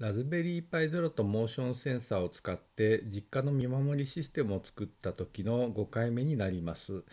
ラズベリーパイ0とモーションセンサーを使って実家の見守りシステムを作った時の5回目になります。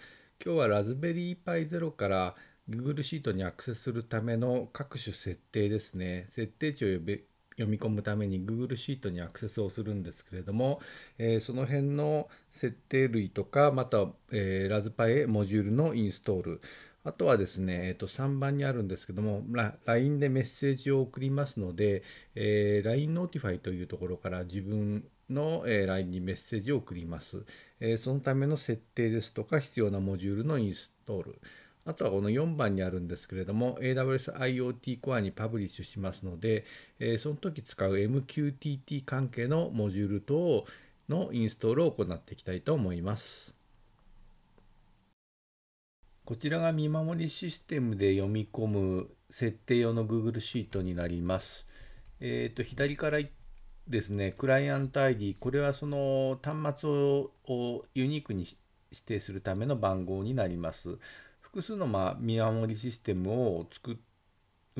今日はラズベリーパイ0から Google シートにアクセスするための各種設定ですね。設定値を読み込むために Google シートにアクセスをするんですけれども、えー、その辺の設定類とか、また、えー、ラズパイへモジュールのインストール、あとはですね、えっと、3番にあるんですけども、LINE でメッセージを送りますので、えー、LINE n o ティファイというところから自分の LINE にメッセージを送ります。えー、そのための設定ですとか、必要なモジュールのインストール。あとはこの4番にあるんですけれども、AWS IoT Core にパブリッシュしますので、えー、その時使う MQTT 関係のモジュール等のインストールを行っていきたいと思います。こちらが見守りシステムで読み込む設定用の Google シートになります。えっ、ー、と、左からですね、クライアント ID、これはその端末をユニークに指定するための番号になります。複数のま見守りシステムを作っ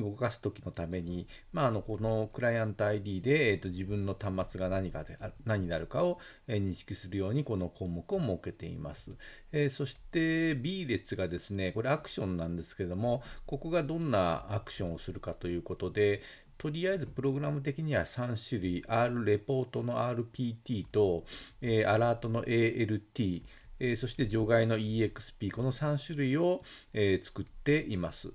動かす時のために、まあ、あのこのクライアント ID で、えー、と自分の端末が何かで何になるかを、え認識するようにこの項目を設けています、えそして B 列がですねこれアクションなんですけどもここがどんなアクションをするかということでとりあえずプログラム的には3種類 R レポートの RPT と、えアラートの ALT えそして除外の EXP、この3種類を、え作っています。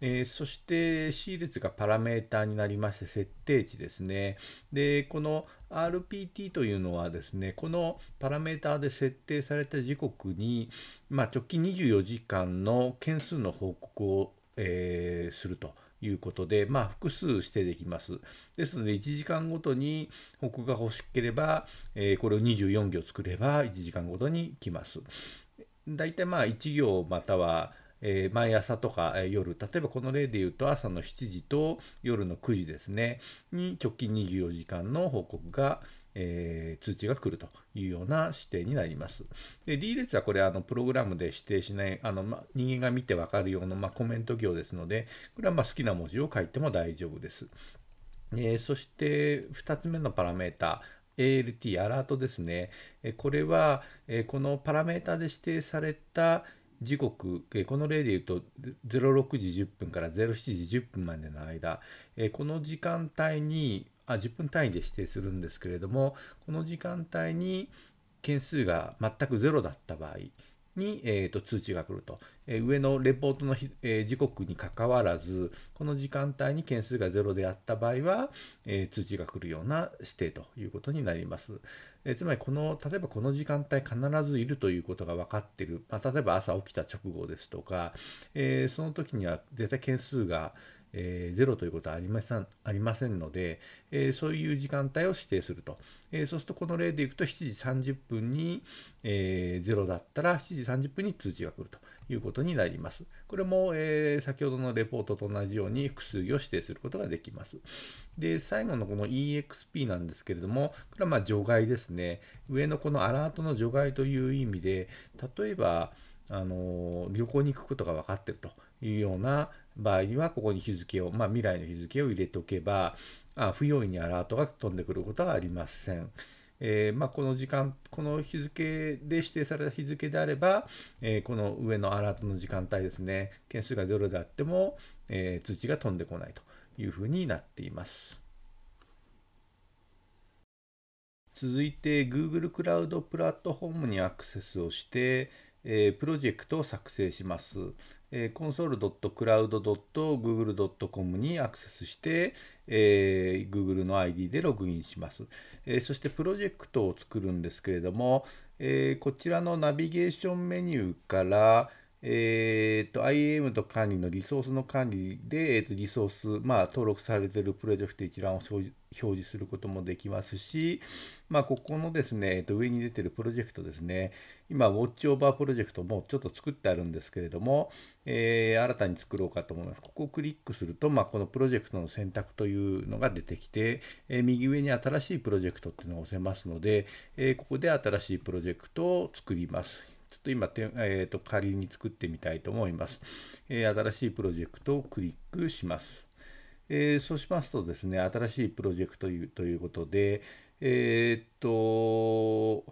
えそして C 列がパラメーターになりまして設定値ですね。で、この RPT というのはですね、このパラメーターで設定された時刻に、まあ、直近24時間の件数の報告を、えー、するということで、まあ、複数指定できます。ですので、1時間ごとに北が欲しければ、えー、これを24行作れば、1時間ごとに来ます。だいたいまあ1行またはえー、毎朝とか、え夜、例えばこの例で言うと朝の7時と夜の9時ですね、に直近24時間の報告がえー、通知が来るというような指定になります。で、D 列はこれ、あの、プログラムで指定しない、あの、ま、人間が見てわかるような、ま、コメント行ですので、これは、ま、好きな文字を書いても大丈夫です。えー、そして、2つ目のパラメータ、ALT、アラートですね。えこれは、えこのパラメータで指定された時刻、えこの例で言うと06時10分から07時10分までの間、えこの時間帯にあ、10分単位で指定するんですけれどもこの時間帯に件数が全くゼロだった場合に、えーと、通知が来ると、えー、上のレポートの、えー、時刻にかかわらずこの時間帯に件数が0であった場合は、えー、通知が来るような指定ということになります、えつまりこの例えばこの時間帯必ずいるということが分かってる、まあ、例えば朝起きた直後ですとか、えその時には絶対件数が、えー、ゼロということはありませんありませんので、えー、そういう時間帯を指定すると、えー、そうするとこの例でいくと7時30分に、え0だったら7時30分に通知が来るということになります。これも、え先ほどのレポートと同じように複数行指定することができます。で、最後のこの EXP なんですけれども、これはまあ除外ですね。上のこのアラートの除外という意味で、例えば、あの旅行に行くことが分かってるというような、場合には、ここに日付を、まあ、未来の日付を入れておけば、あ不用意にアラートが飛んでくることはありません。えー、まあ、この時間、この日付で指定された日付であれば、えー、この上のアラートの時間帯ですね、件数が0であっても、えー、通知が飛んでこないというふうになっています。続いて Google クラウドプラットフォームにアクセスをして、えプロジェクトを作成します。えー、console.cloud.google.com にアクセスして、えー、Google の ID でログインします、えー、そしてプロジェクトを作るんですけれども、えこちらのナビゲーションメニューから、えーと、IAM と管理のリソースの管理で、えーと、リソース、まあ、登録されているプロジェクト一覧を表示することもできますし、まあ、ここのですね、えーと、と上に出ているプロジェクトですね、今、ウォッチオーバープロジェクトもちょっと作ってあるんですけれども、えー、新たに作ろうかと思います。ここをクリックすると、まあ、このプロジェクトの選択というのが出てきて、えー、右上に新しいプロジェクトっていうのを押せますので、えー、ここで新しいプロジェクトを作ります。ちょっと今、えーと、と仮に作ってみたいと思います、え新しいプロジェクトをクリックします。えそうしますとですね、新しいプロジェクトということで、えっと、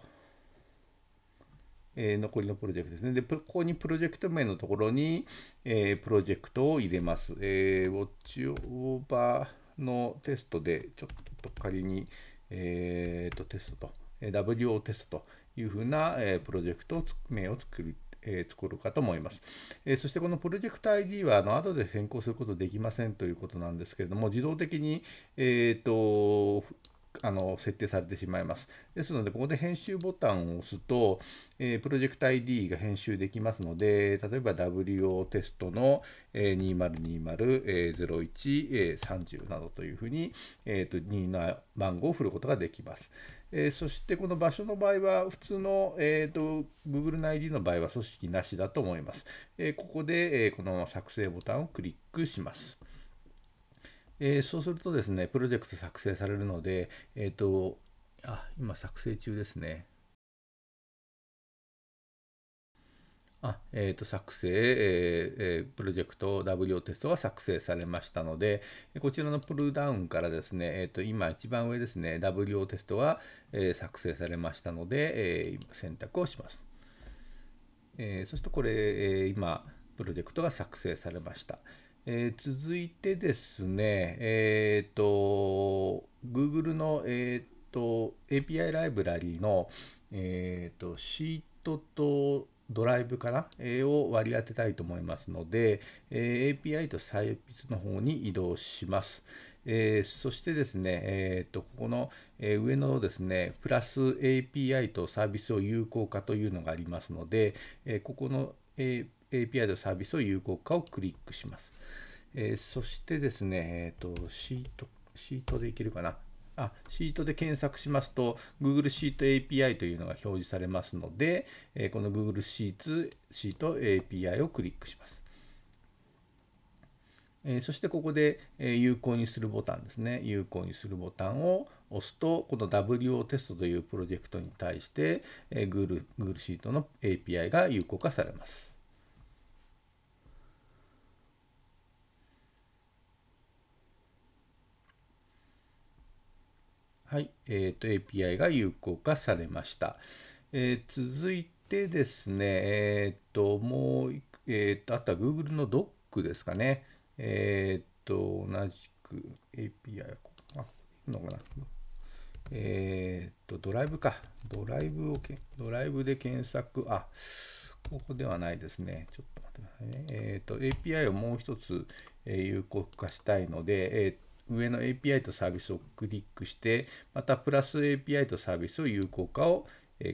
えー、残りのプロジェクトですね。で、ここにプロジェクト名のところに、えー、プロジェクトを入れます。えー、ウォッチオーバーのテストで、ちょっと仮に、えー、と、テストと、えー、WO テストというふうな、えー、プロジェクト名を作る。えー、作るかと思います、えー、そしてこのプロジェクト ID はあの後で変更することできませんということなんですけれども自動的に、えーとあの設定されてしまいます。ですので、ここで編集ボタンを押すと、えー、プロジェクト ID が編集できますので、例えば WO テストの、えー、2020-01-30などというふうに、えー、と2の番号を振ることができます。えー、そしてこの場所の場合は、普通の、えーと、Google の ID の場合は組織なしだと思います。えー、ここで、えー、この作成ボタンをクリックします。えー、そうするとですね、プロジェクト作成されるので、えっ、ー、と、あ、今作成中ですね。あえー、と作成、えーえー、プロジェクト WO テストが作成されましたので、こちらのプルダウンからですね、えー、と今一番上ですね、WO テストが、えー、作成されましたので、えー、選択をします。えー、そしてこれ、えー、今、プロジェクトが作成されました。えー、続いてですね、えっ、ー、と、Google の、えーと、API ライブラリの、えっ、ー、とシートとドライブかな、えを割り当てたいと思いますので、え API とサイピスの方に移動します。えー、そしてですね、えーと、ここの、えー、上のですね、プラス API とサービスを有効化というのがありますので、えー、ここの、え API とサービスを有効化をクリックします。えー、そしてですね、えーと、シート、シートでいけるかな。あシートで検索しますと、Google シート API というのが表示されますので、えー、この Google シーツシート API をクリックします。えー、そしてここで、えー、有効にするボタンですね。有効にするボタンを押すと、この WO テストというプロジェクトに対して、えー、Google, Google シートの API が有効化されます。はい、えっ、ー、と API が有効化されました。えー、続いてですね、えっ、ー、と、もう、えっ、と、あとは Google の Doc ですかね。えっ、と、同じく API はここ、あ、いのかな。えっ、と、ドライブか。ドライブをけ、ドライブで検索、あ、ここではないですね。ちょっと待ってくださいね。えっ、と、API をもう一つ、え有効化したいので、えっ、上の API とサービスをクリックして、またプラス API とサービスを有効化を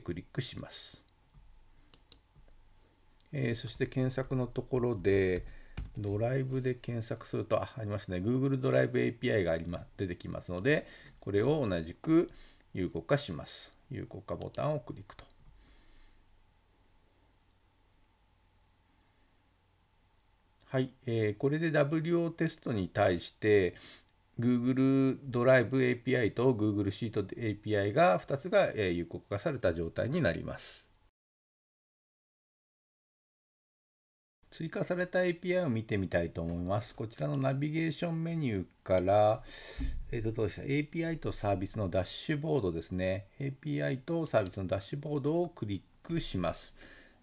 クリックします。えー、そして検索のところで、ドライブで検索すると、あ、ありますね。Google ドライブ API が出てきますので、これを同じく有効化します。有効化ボタンをクリックと。はい、えー、これで WO テストに対して、Google ドライブ API と Google シート API が2つが有効化された状態になります。追加された API を見てみたいと思います。こちらのナビゲーションメニューから、えっ、ー、と、どうでした ?API とサービスのダッシュボードですね。API とサービスのダッシュボードをクリックします。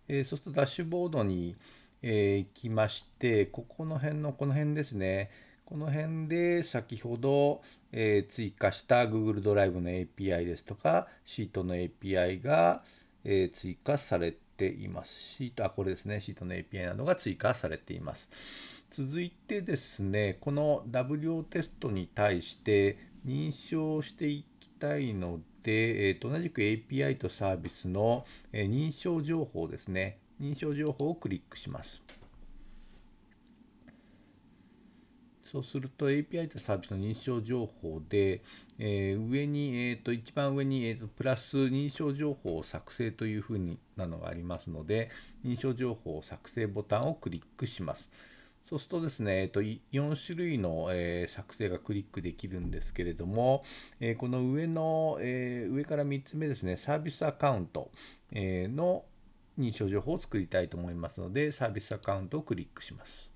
えー、そうするとダッシュボードに、えー、行きまして、ここの辺の、この辺ですね。この辺で先ほど、え追加した Google ドライブの API ですとか、シートの API が、え追加されています。シート、あ、これですね。シートの API などが追加されています。続いてですね、この WO テストに対して認証していきたいので、えー、と同じく API とサービスの認証情報ですね。認証情報をクリックします。そうすると API とサービスの認証情報で、えー、上に、えーと、一番上に、えーと、プラス認証情報を作成というふうになのがありますので、認証情報作成ボタンをクリックします。そうするとですね、えっと、4種類の、えー、作成がクリックできるんですけれども、えー、この上の、えー、上から3つ目ですね、サービスアカウント、えの認証情報を作りたいと思いますので、サービスアカウントをクリックします。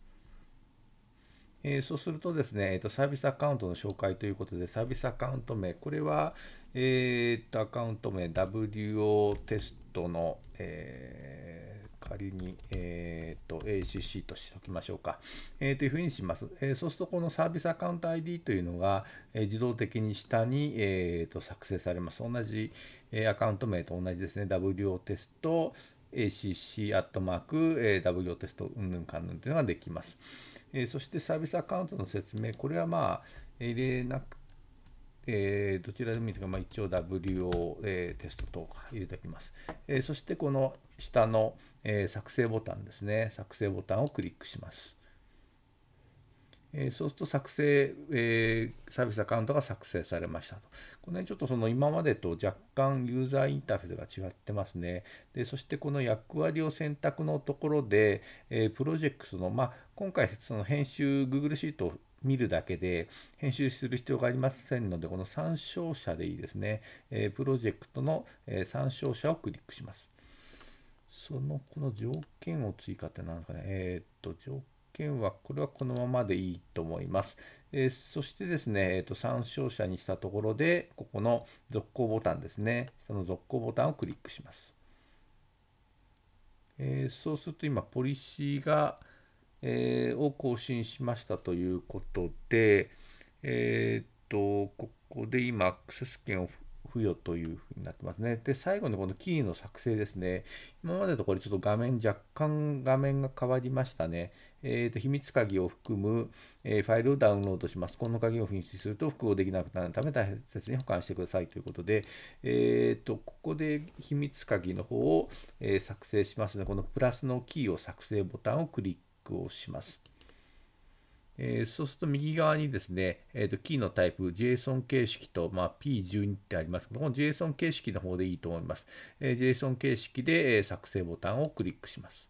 えー、そうするとですね、えーと、サービスアカウントの紹介ということで、サービスアカウント名、これは、えーと、アカウント名 WO テストの、えー、仮に、えーと、ACC としておきましょうか、えー、というふうにします、えー、そうすると、このサービスアカウント ID というのが、えー、自動的に下に、えーと、と作成されます。同じ、えー、アカウント名と同じですね、WO テスト ACC アットマーク WO テストうんぬんかんぬんというのができます。えー、そしてサービスアカウントの説明、これはまあ、入れなくえー、どちらでもいいですが、まあ、一応 WO、えー、テストと入れておきます。えー、そしてこの下の、え作成ボタンですね、作成ボタンをクリックします。えー、そうすると作成、えー、サービスアカウントが作成されましたと。この辺ちょっとその今までと若干ユーザーインターフェースが違ってますね。で、そしてこの役割を選択のところで、えー、プロジェクトの、まあ、今回その編集 Google シートを見るだけで編集する必要がありませんので、この参照者でいいですね。えー、プロジェクトの、えー、参照者をクリックします。その、この条件を追加って何ですかね。えー、っと、条件。件は、これはこのままでいいと思います。えそしてですね、えーと、参照者にしたところで、ここの続行ボタンですね、下の続行ボタンをクリックします。えー、そうすると今、ポリシーが、えー、を更新しましたということで、えっ、と、ここで今、アクセス権を付与というふうになってますね。で、最後のこのキーの作成ですね。今までとこれちょっと画面、若干画面が変わりましたね。えーと、秘密鍵を含む、えー、ファイルをダウンロードします。この鍵を紛失すると複合できなくなるため大切に保管してくださいということで、えーと、ここで秘密鍵の方を、えー、作成しますので、このプラスのキーを作成ボタンをクリックをします。えー、そうすると右側にですね、えーと、キーのタイプ、JSON 形式と、まあ、P12 ってありますけども、JSON 形式の方でいいと思います。えー、JSON 形式で、え作成ボタンをクリックします。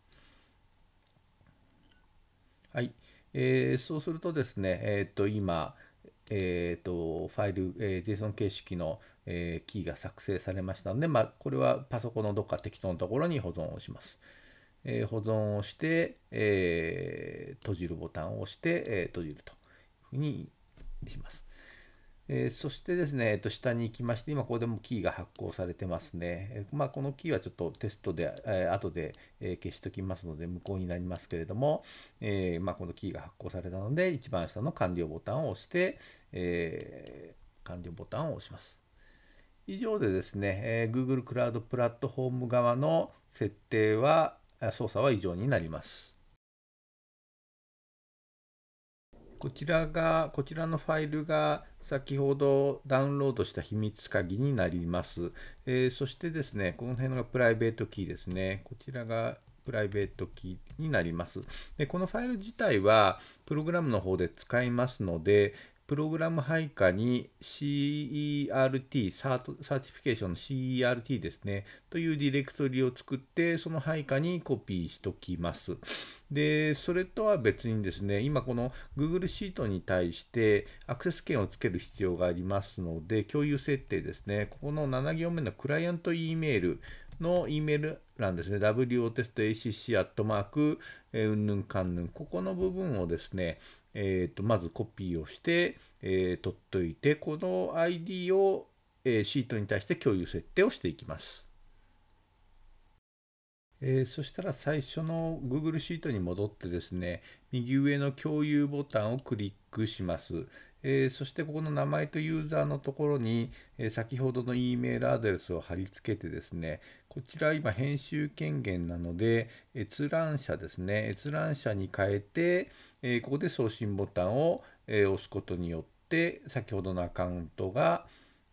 はい、えー、そうするとですね、えー、っと今、えー、とファイル、えー、JSON 形式の、えー、キーが作成されましたので、まあ、これはパソコンのどっか適当なところに保存をします。えー、保存をして、えー、閉じるボタンを押して、えー、閉じるというふうにします。えー、そしてですね、えっと、下に行きまして、今ここでもキーが発行されてますね。えまあ、このキーはちょっとテストで、えー、後で、え消しときますので、無効になりますけれども、えー、まあ、このキーが発行されたので、一番下の完了ボタンを押して、え完了ボタンを押します。以上でですね、え Google クラウドプラットフォーム側の設定は、操作は以上になります。こちらが、こちらのファイルが、先ほどダウンロードした秘密鍵になります。えー、そしてですね、この辺がプライベートキーですね。こちらがプライベートキーになります。でこのファイル自体はプログラムの方で使いますので、プログラム配下に CERT、サーチティフィケーションの CERT ですね、というディレクトリを作って、その配下にコピーしときます。で、それとは別にですね、今この Google シートに対してアクセス権をつける必要がありますので、共有設定ですね、ここの7行目のクライアント E メールの E メール欄ですね、WOTESTACC アットマーク、うんぬんかんぬん、ここの部分をですね、えー、とまずコピーをして、えー、取っといて、この ID を、えー、シートに対して共有設定をしていきます。えー、そしたら最初の Google シートに戻ってですね、右上の共有ボタンをクリックします。えー、そしてここの名前とユーザーのところに、えー、先ほどの E メールアドレスを貼り付けてですね、こちら今編集権限なので、閲覧者ですね、閲覧者に変えて、えー、ここで送信ボタンを、え押すことによって、先ほどのアカウントが、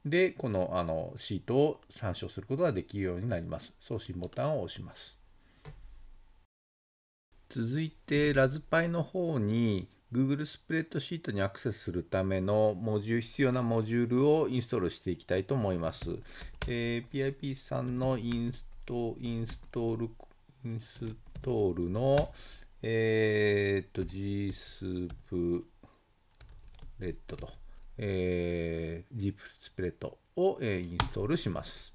で、このあのシートを参照することができるようになります。送信ボタンを押します。続いて、ラズパイの方に、Google スプレッドシートにアクセスするためのモジュール必要なモジュールをインストールしていきたいと思います。えー、PIP さんのインストインストールインストールの、えー、と G スプレッドと、えー、G スプレッドを、えー、インストールします。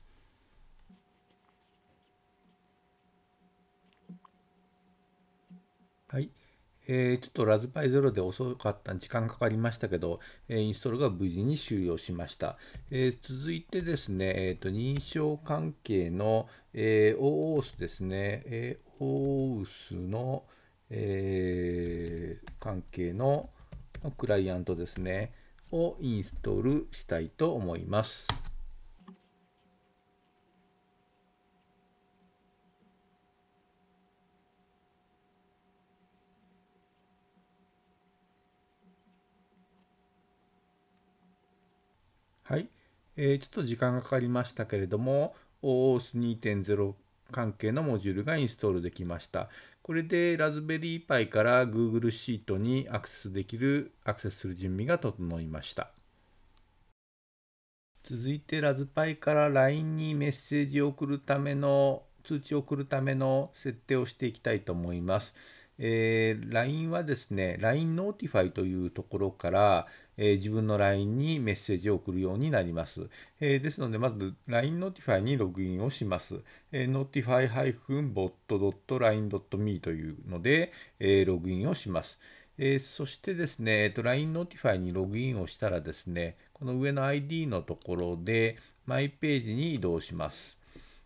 えー、ちょっとラズパイゼロで遅かった時間かかりましたけど、えー、インストールが無事に終了しました。えー、続いてですね、えーと、認証関係の、えー、OOS ですね、えー、OOS の、えー、関係のクライアントですね、をインストールしたいと思います。えちょっと時間がかかりましたけれども o o s 2 0関係のモジュールがインストールできました。これでラズベリーパイから Google シートにアクセスできる、アクセスする準備が整いました。続いてラズパイから LINE にメッセージを送るための、通知を送るための設定をしていきたいと思います。えー、LINE はですね、LINE Notify というところから、えー、自分の LINE にメッセージを送るようになります。えー、ですので、まず LINE n o ティファイにログインをします。えー、notify-bot.line.me というので、えログインをします。えそしてですね、えーと、LINE Notify にログインをしたらですね、この上の ID のところで、マイページに移動します。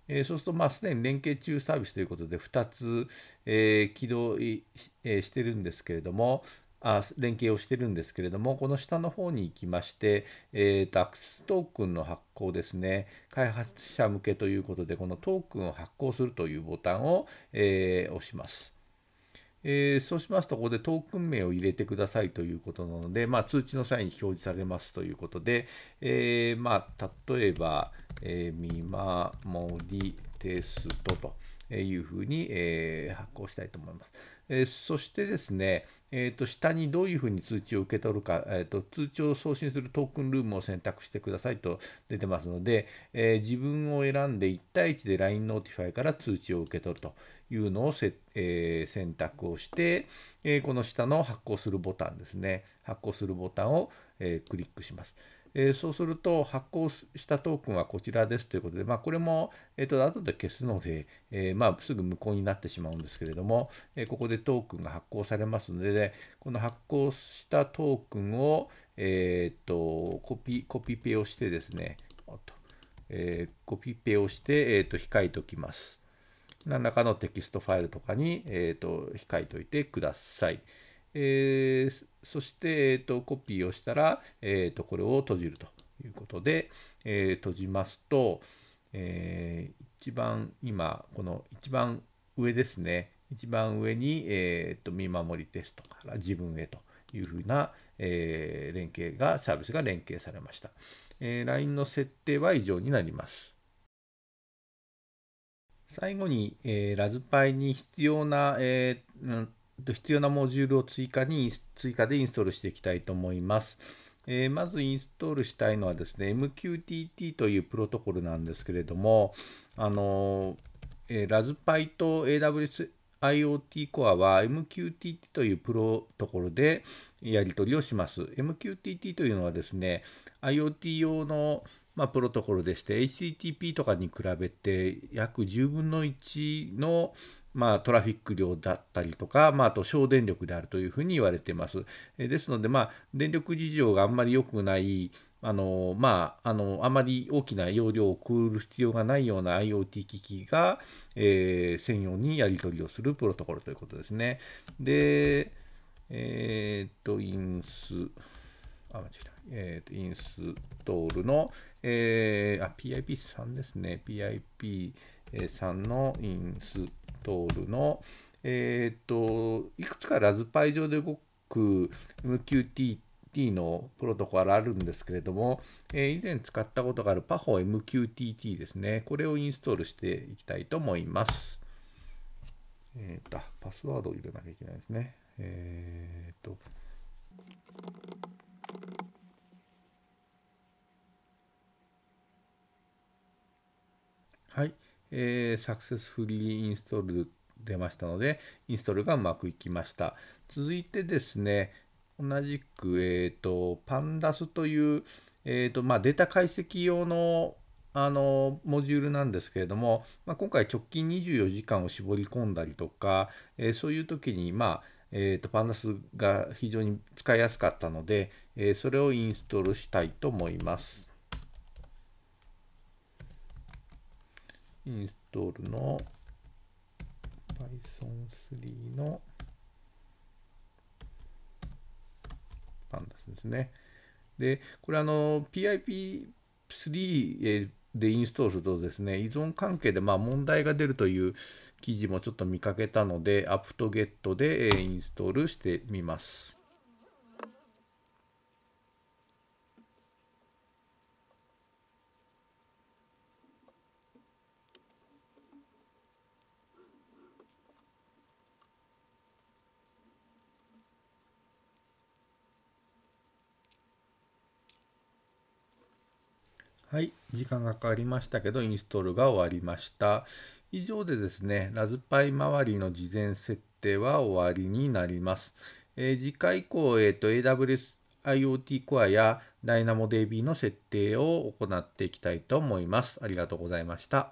えー、そうすると、まあ、すでに連携中サービスということで、2つ、えー、起動、えしてるんですけれども、あ連携をしてるんですけれども、この下の方に行きまして、えー、ダックストークンの発行ですね、開発者向けということで、このトークンを発行するというボタンを、えー、押します。えー、そうしますと、ここでトークン名を入れてくださいということなので、まあ、通知の際に表示されますということで、えー、まあ、例えば、えー、見守りテストというふうに、えー、発行したいと思います。えー、そしてですね、えーと、下にどういうふうに通知を受け取るか、えーと、通知を送信するトークンルームを選択してくださいと出てますので、えー、自分を選んで1対1で LINE ノーティファイから通知を受け取るというのをせ、えー、選択をして、えー、この下の発行するボタンですね発行するボタンを、えー、クリックします。えそうすると発行したトークンはこちらですということで、まあ、これも、えー、と後で消すので、えー、まあ、すぐ無効になってしまうんですけれども、えここでトークンが発行されますので、ね、この発行したトークンを、えーと、コピコピペをしてですね、えー、コピペをして、えーと控えておきます。何らかのテキストファイルとかに、えーと、控えておいてください。えー、そして、えーと、コピーをしたら、えーと、これを閉じるということで、えー、閉じますと、えー、一番今、この一番上ですね、一番上に、えーと、と見守りテストから自分へというふうな、えー、連携が、サービスが連携されました。えー、LINE の設定は以上になります。最後に、えー、ラズパイに必要な、えー、うん必要なモジュールを追加に、追加でインストールしていきたいと思います。えー、まずインストールしたいのはですね、MQTT というプロトコルなんですけれども、あのーえー、ラズパイと AWS IoT コアは MQTT というプロトコルでやり取りをします。MQTT というのはですね、IoT 用の、まあ、プロトコルでして、HTTP とかに比べて約10分の1の、まあ、トラフィック量だったりとか、まあ、あと省電力であるというふうに言われています。ですので、まあ、電力事情があんまり良くないあのまあ、あのあまり大きな容量を送る必要がないような IoT 機器が、えー、専用にやり取りをするプロトコルということですね。で、えー、っと、インス、あ、間違えた。えー、とインストールの、えー、あ、PIP3 ですね。PIP3 のインストールの、えー、っと、いくつかラズパイ上で動く MQTT MQTT のプロトコルあるんですけれども、えー、以前使ったことがある PAHOMQTT ですね。これをインストールしていきたいと思います。えっ、と、パスワードを入れなきゃいけないですね。えっ、と、はい、えー、サクセスフリーインストール出ましたので、インストールがうまくいきました。続いてですね、同じく、えっ、ー、と、パンダスという、えっ、ー、と、まあ、データ解析用の、あの、モジュールなんですけれども、まあ、今回直近24時間を絞り込んだりとか、えー、そういう時に、まあ、えっ、ー、と、パンダスが非常に使いやすかったので、えー、それをインストールしたいと思います。インストールの Python3 のったんですね。で、これあの PIP3、でインストールするとですね、依存関係でま問題が出るという記事もちょっと見かけたので、apt-get でインストールしてみます。はい、時間がかかりましたけど、インストールが終わりました。以上でですね、ラズパイ周りの事前設定は終わりになります。えー、次回以降、えーと、AWS IoT コアや DynamoDB の設定を行っていきたいと思います。ありがとうございました。